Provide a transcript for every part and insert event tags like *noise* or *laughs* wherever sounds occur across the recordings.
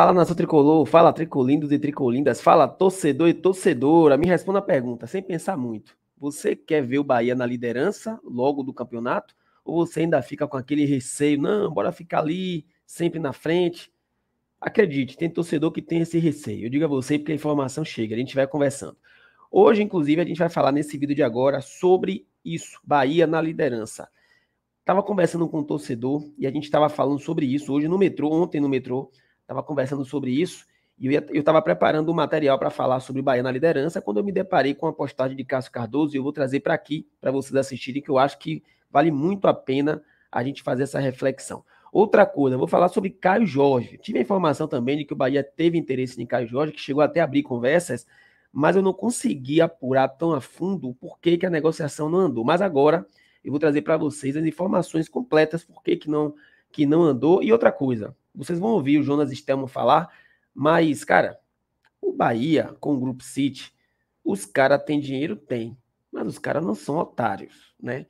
Fala nação tricolor, fala tricolindos e tricolindas, fala torcedor e torcedora. Me responda a pergunta, sem pensar muito. Você quer ver o Bahia na liderança logo do campeonato? Ou você ainda fica com aquele receio? Não, bora ficar ali, sempre na frente. Acredite, tem torcedor que tem esse receio. Eu digo a você porque a informação chega, a gente vai conversando. Hoje, inclusive, a gente vai falar nesse vídeo de agora sobre isso, Bahia na liderança. Tava conversando com um torcedor e a gente estava falando sobre isso hoje no metrô, ontem no metrô estava conversando sobre isso, e eu estava preparando um material para falar sobre Bahia na liderança, quando eu me deparei com a postagem de Cássio Cardoso, e eu vou trazer para aqui, para vocês assistirem, que eu acho que vale muito a pena a gente fazer essa reflexão. Outra coisa, eu vou falar sobre Caio Jorge. Tive a informação também de que o Bahia teve interesse em Caio Jorge, que chegou até a abrir conversas, mas eu não consegui apurar tão a fundo por que que a negociação não andou. Mas agora eu vou trazer para vocês as informações completas, por que não, que não andou. E outra coisa, vocês vão ouvir o Jonas Stelman falar, mas, cara, o Bahia com o Grupo City, os caras têm dinheiro? Tem, mas os caras não são otários, né?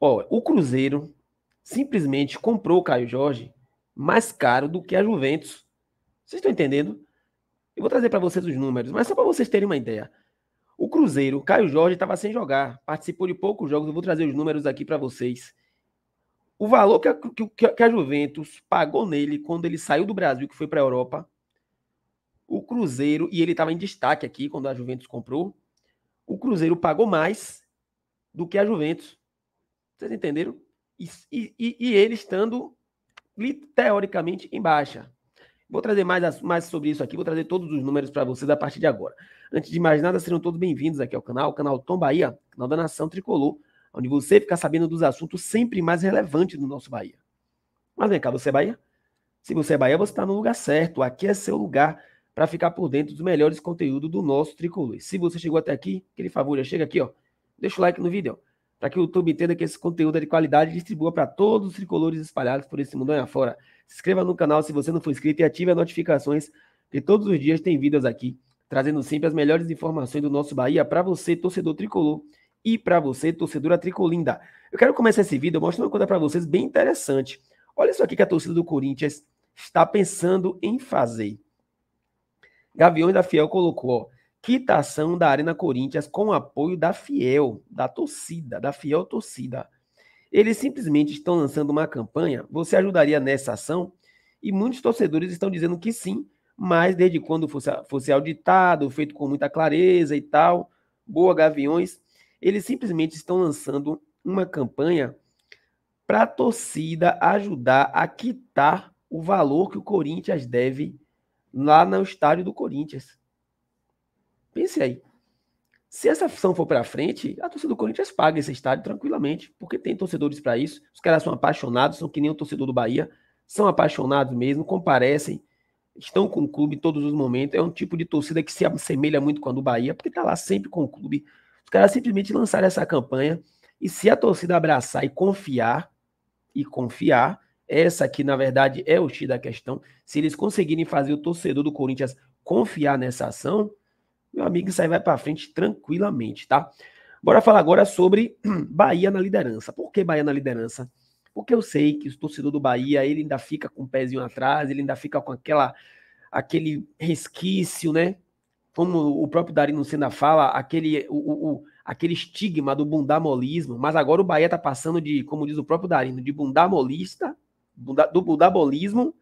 Ó, o Cruzeiro simplesmente comprou o Caio Jorge mais caro do que a Juventus. Vocês estão entendendo? Eu vou trazer para vocês os números, mas só para vocês terem uma ideia. O Cruzeiro, Caio Jorge estava sem jogar, participou de poucos jogos, eu vou trazer os números aqui para vocês o valor que a, que, que a Juventus pagou nele quando ele saiu do Brasil, que foi para a Europa, o Cruzeiro, e ele estava em destaque aqui quando a Juventus comprou, o Cruzeiro pagou mais do que a Juventus. Vocês entenderam? E, e, e ele estando teoricamente em baixa. Vou trazer mais, mais sobre isso aqui, vou trazer todos os números para vocês a partir de agora. Antes de mais nada, sejam todos bem-vindos aqui ao canal, o canal Tom Bahia, canal da Nação Tricolor onde você fica sabendo dos assuntos sempre mais relevantes do nosso Bahia. Mas vem cá, você é Bahia? Se você é Bahia, você está no lugar certo. Aqui é seu lugar para ficar por dentro dos melhores conteúdos do nosso tricolor. Se você chegou até aqui, aquele favor, já chega aqui, ó. Deixa o like no vídeo, para que o YouTube entenda que esse conteúdo é de qualidade e distribua para todos os tricolores espalhados por esse mundo afora. Se inscreva no canal se você não for inscrito e ative as notificações, que todos os dias tem vídeos aqui, trazendo sempre as melhores informações do nosso Bahia para você, torcedor tricolor e para você, torcedora tricolinda. Eu quero começar esse vídeo mostrando uma coisa para vocês bem interessante. Olha isso aqui que a torcida do Corinthians está pensando em fazer. Gaviões da Fiel colocou, ó, quitação da Arena Corinthians com apoio da Fiel, da torcida, da Fiel torcida. Eles simplesmente estão lançando uma campanha. Você ajudaria nessa ação? E muitos torcedores estão dizendo que sim, mas desde quando fosse, fosse auditado, feito com muita clareza e tal. Boa, Gaviões. Eles simplesmente estão lançando uma campanha para a torcida ajudar a quitar o valor que o Corinthians deve lá no estádio do Corinthians. Pense aí. Se essa ação for para frente, a torcida do Corinthians paga esse estádio tranquilamente, porque tem torcedores para isso. Os caras são apaixonados, são que nem o torcedor do Bahia, são apaixonados mesmo, comparecem, estão com o clube em todos os momentos. É um tipo de torcida que se assemelha muito com a do Bahia, porque está lá sempre com o clube, os caras simplesmente lançaram essa campanha e se a torcida abraçar e confiar, e confiar, essa aqui na verdade é o X da questão, se eles conseguirem fazer o torcedor do Corinthians confiar nessa ação, meu amigo, isso aí vai para frente tranquilamente, tá? Bora falar agora sobre *clears throat* Bahia na liderança. Por que Bahia na liderança? Porque eu sei que o torcedor do Bahia, ele ainda fica com o pezinho atrás, ele ainda fica com aquela aquele resquício, né? como o próprio Darino Senna fala, aquele, o, o, aquele estigma do bundamolismo, mas agora o Bahia está passando de, como diz o próprio Darino, de bundamolista, bunda, do bundamolismo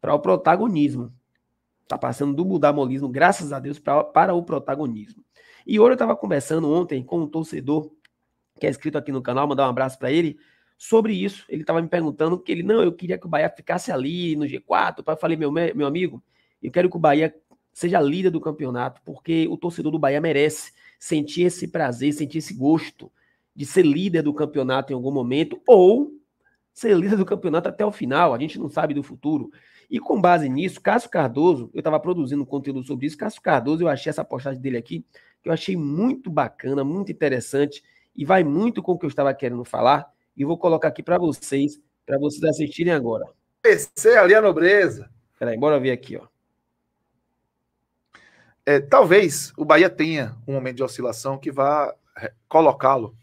para o protagonismo. Está passando do bundamolismo, graças a Deus, pra, para o protagonismo. E hoje eu estava conversando ontem com um torcedor que é inscrito aqui no canal, mandar um abraço para ele, sobre isso. Ele estava me perguntando que ele, não, eu queria que o Bahia ficasse ali no G4. Eu falei, meu, meu amigo, eu quero que o Bahia seja líder do campeonato, porque o torcedor do Bahia merece sentir esse prazer, sentir esse gosto de ser líder do campeonato em algum momento ou ser líder do campeonato até o final. A gente não sabe do futuro. E com base nisso, Cássio Cardoso, eu estava produzindo conteúdo sobre isso. Cássio Cardoso, eu achei essa postagem dele aqui, que eu achei muito bacana, muito interessante e vai muito com o que eu estava querendo falar. E vou colocar aqui para vocês, para vocês assistirem agora. PC ali a nobreza. Peraí, bora ver aqui, ó é, talvez o Bahia tenha um momento de oscilação que vá é, colocá-lo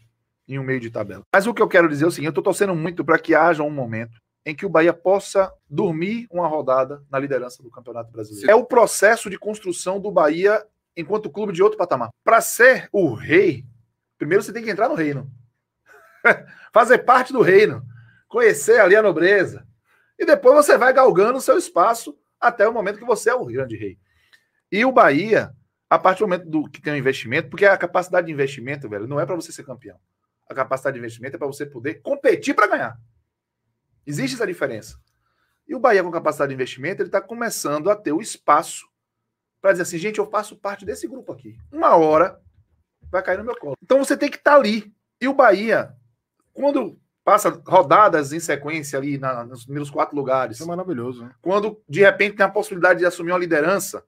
em um meio de tabela. Mas o que eu quero dizer é o seguinte: eu estou torcendo muito para que haja um momento em que o Bahia possa dormir uma rodada na liderança do Campeonato Brasileiro. Sim. É o processo de construção do Bahia enquanto clube de outro patamar. Para ser o rei, primeiro você tem que entrar no reino, *laughs* fazer parte do reino, conhecer ali a nobreza. E depois você vai galgando o seu espaço até o momento que você é o grande rei. E o Bahia, a partir do momento do que tem um investimento, porque a capacidade de investimento, velho, não é para você ser campeão. A capacidade de investimento é para você poder competir para ganhar. Existe essa diferença. E o Bahia, com capacidade de investimento, ele está começando a ter o espaço para dizer assim: gente, eu faço parte desse grupo aqui. Uma hora vai cair no meu colo. Então você tem que estar tá ali. E o Bahia, quando passa rodadas em sequência ali na, nos primeiros quatro lugares. Isso é maravilhoso. Né? Quando de repente tem a possibilidade de assumir uma liderança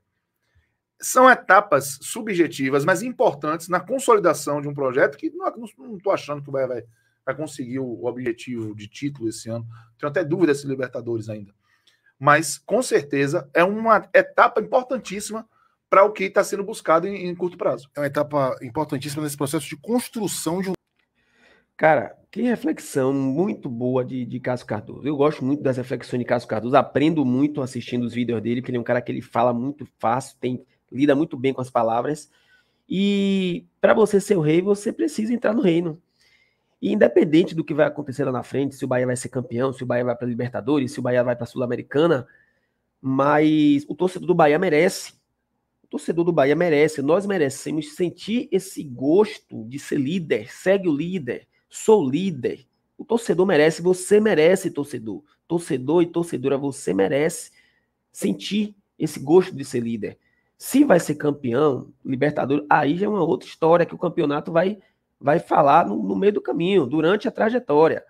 são etapas subjetivas, mas importantes na consolidação de um projeto que não estou achando que vai, vai, vai conseguir o, o, objetivo de título esse ano. Tenho até dúvida se Libertadores ainda. Mas, com certeza, é uma etapa importantíssima para o que está sendo buscado em, em, curto prazo. É uma etapa importantíssima nesse processo de construção de um. Cara, que reflexão muito boa de, de Cássio Cardoso. Eu gosto muito das reflexões de Cássio Cardoso, aprendo muito assistindo os vídeos dele, porque ele é um cara que ele fala muito fácil, tem lida muito bem com as palavras. E para você ser o rei, você precisa entrar no reino. E independente do que vai acontecer lá na frente, se o Bahia vai ser campeão, se o Bahia vai para Libertadores, se o Bahia vai para Sul-Americana, mas o torcedor do Bahia merece. O torcedor do Bahia merece, nós merecemos sentir esse gosto de ser líder, segue o líder, sou líder. O torcedor merece, você merece, torcedor. Torcedor e torcedora, você merece sentir esse gosto de ser líder. Se vai ser campeão, Libertadores, aí já é uma outra história que o campeonato vai, vai falar no, no meio do caminho, durante a trajetória.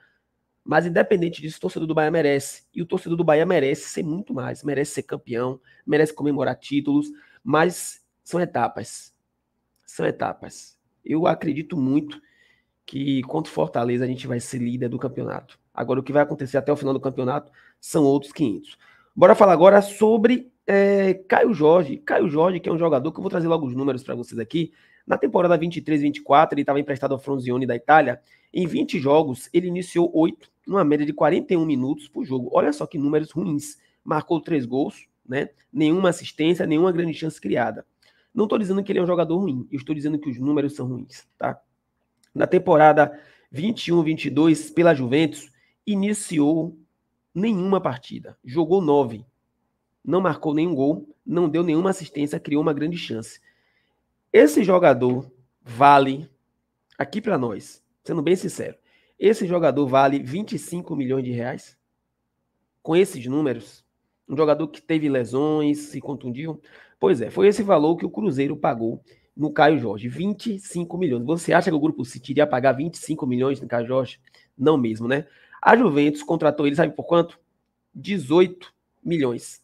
Mas independente disso, o torcedor do Bahia merece. E o torcedor do Bahia merece ser muito mais. Merece ser campeão, merece comemorar títulos, mas são etapas. São etapas. Eu acredito muito que contra o Fortaleza a gente vai ser líder do campeonato. Agora, o que vai acontecer até o final do campeonato são outros 500. Bora falar agora sobre é, Caio Jorge. Caio Jorge, que é um jogador que eu vou trazer logo os números para vocês aqui. Na temporada 23-24, ele estava emprestado ao Fronzione da Itália. Em 20 jogos, ele iniciou 8, numa média de 41 minutos por jogo. Olha só que números ruins. Marcou 3 gols, né? Nenhuma assistência, nenhuma grande chance criada. Não estou dizendo que ele é um jogador ruim, eu estou dizendo que os números são ruins, tá? Na temporada 21-22, pela Juventus, iniciou nenhuma partida. Jogou 9, não marcou nenhum gol, não deu nenhuma assistência, criou uma grande chance. Esse jogador vale, aqui para nós, sendo bem sincero, esse jogador vale 25 milhões de reais? Com esses números? Um jogador que teve lesões, se contundiu? Pois é, foi esse valor que o Cruzeiro pagou no Caio Jorge, 25 milhões. Você acha que o Grupo City iria pagar 25 milhões no Caio Jorge? Não mesmo, né? A Juventus contratou ele, sabe por quanto? 18 milhões.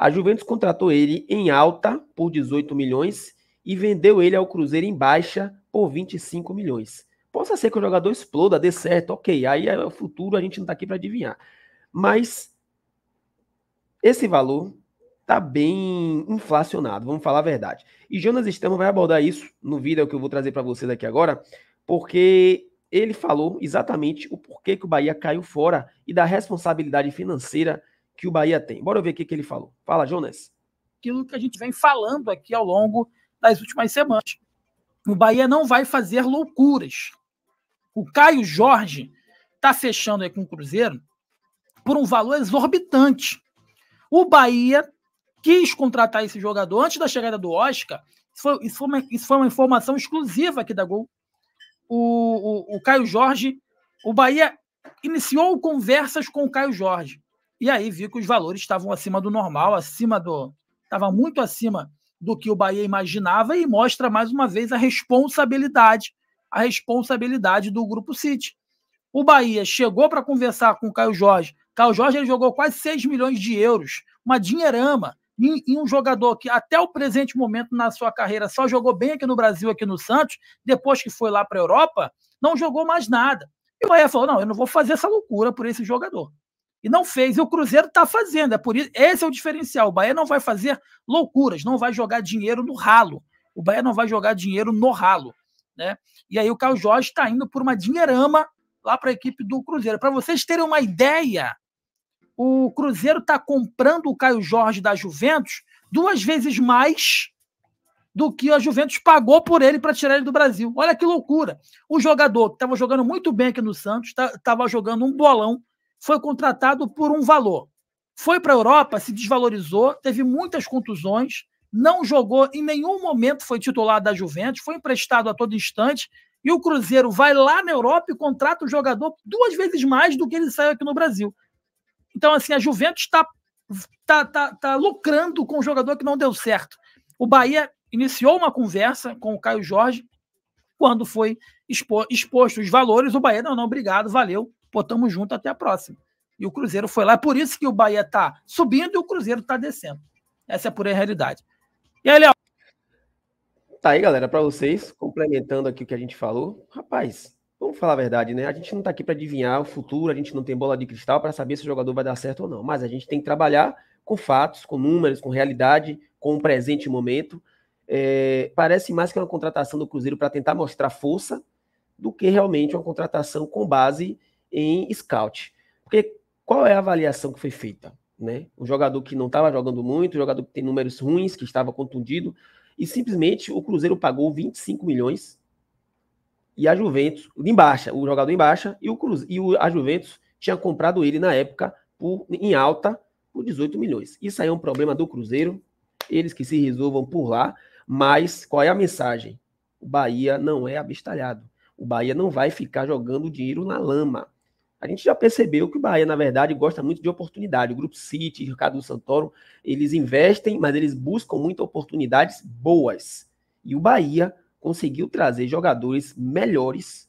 A Juventus contratou ele em alta por 18 milhões e vendeu ele ao Cruzeiro em baixa por 25 milhões. Possa ser que o jogador exploda, dê certo, ok. Aí é o futuro, a gente não está aqui para adivinhar. Mas esse valor está bem inflacionado, vamos falar a verdade. E Jonas Estamos vai abordar isso no vídeo que eu vou trazer para vocês aqui agora, porque ele falou exatamente o porquê que o Bahia caiu fora e da responsabilidade financeira que o Bahia tem. Bora ver o que, ele falou. Fala, Jonas. Aquilo que a gente vem falando aqui ao longo das últimas semanas. O Bahia não vai fazer loucuras. O Caio Jorge está fechando aí com o Cruzeiro por um valor exorbitante. O Bahia quis contratar esse jogador antes da chegada do Oscar. Isso foi, isso foi, uma, isso foi uma, informação exclusiva aqui da Gol. O, o, o Caio Jorge, o Bahia iniciou conversas com o Caio Jorge. E aí vi que os valores estavam acima do normal, acima do. Estava muito acima do que o Bahia imaginava e mostra mais uma vez a responsabilidade, a responsabilidade do Grupo City. O Bahia chegou para conversar com o Caio Jorge. Caio Jorge ele jogou quase 6 milhões de euros, uma dinheirama, em, em um jogador que até o presente momento na sua carreira só jogou bem aqui no Brasil, aqui no Santos, depois que foi lá para a Europa, não jogou mais nada. E o Bahia falou: não, eu não vou fazer essa loucura por esse jogador e não fez. E o Cruzeiro está fazendo. É por isso, esse é o diferencial. O Bahia não vai fazer loucuras, não vai jogar dinheiro no ralo. O Bahia não vai jogar dinheiro no ralo. Né? E aí o caio Jorge está indo por uma dinheirama lá para a equipe do Cruzeiro. Para vocês terem uma ideia, o Cruzeiro está comprando o Caio Jorge da Juventus duas vezes mais do que a Juventus pagou por ele para tirar ele do Brasil. Olha que loucura. O jogador que estava jogando muito bem aqui no Santos, estava jogando um bolão foi contratado por um valor. Foi para a Europa, se desvalorizou, teve muitas contusões, não jogou em nenhum momento, foi titular da Juventus, foi emprestado a todo instante. E o Cruzeiro vai lá na Europa e contrata o jogador duas vezes mais do que ele saiu aqui no Brasil. Então, assim, a Juventus está tá, tá, tá lucrando com o jogador que não deu certo. O Bahia iniciou uma conversa com o Caio Jorge. Quando foi expo, exposto os valores, o Bahia, não, não, obrigado, valeu. Pô, tamo junto, até a próxima. E o Cruzeiro foi lá. É por isso que o Bahia tá subindo e o Cruzeiro tá descendo. Essa é a pura realidade. E aí, Léo? Tá aí, galera, para vocês, complementando aqui o que a gente falou. Rapaz, vamos falar a verdade, né? A gente não tá aqui para adivinhar o futuro, a gente não tem bola de cristal para saber se o jogador vai dar certo ou não. Mas a gente tem que trabalhar com fatos, com números, com realidade, com o presente momento. É, parece mais que uma contratação do Cruzeiro para tentar mostrar força do que realmente uma contratação com base em scout. Porque qual é a avaliação que foi feita? Né? O jogador que não estava jogando muito, o jogador que tem números ruins, que estava contundido, e simplesmente o Cruzeiro pagou 25 milhões e a Juventus, em baixa, o jogador em baixa, e, o Cruze, e o, a Juventus tinha comprado ele na época por, em alta por 18 milhões. Isso aí é um problema do Cruzeiro, eles que se resolvam por lá, mas qual é a mensagem? O Bahia não é abestalhado. O Bahia não vai ficar jogando dinheiro na lama. A gente já percebeu que o Bahia, na verdade, gosta muito de oportunidade. O Grupo City, Ricardo Santoro, eles investem, mas eles buscam muitas oportunidades boas. E o Bahia conseguiu trazer jogadores melhores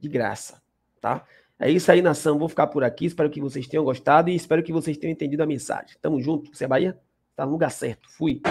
de graça, tá? É isso aí, nação. Vou ficar por aqui. Espero que vocês tenham gostado e espero que vocês tenham entendido a mensagem. Tamo junto. Você é Bahia? Tá no lugar certo. Fui.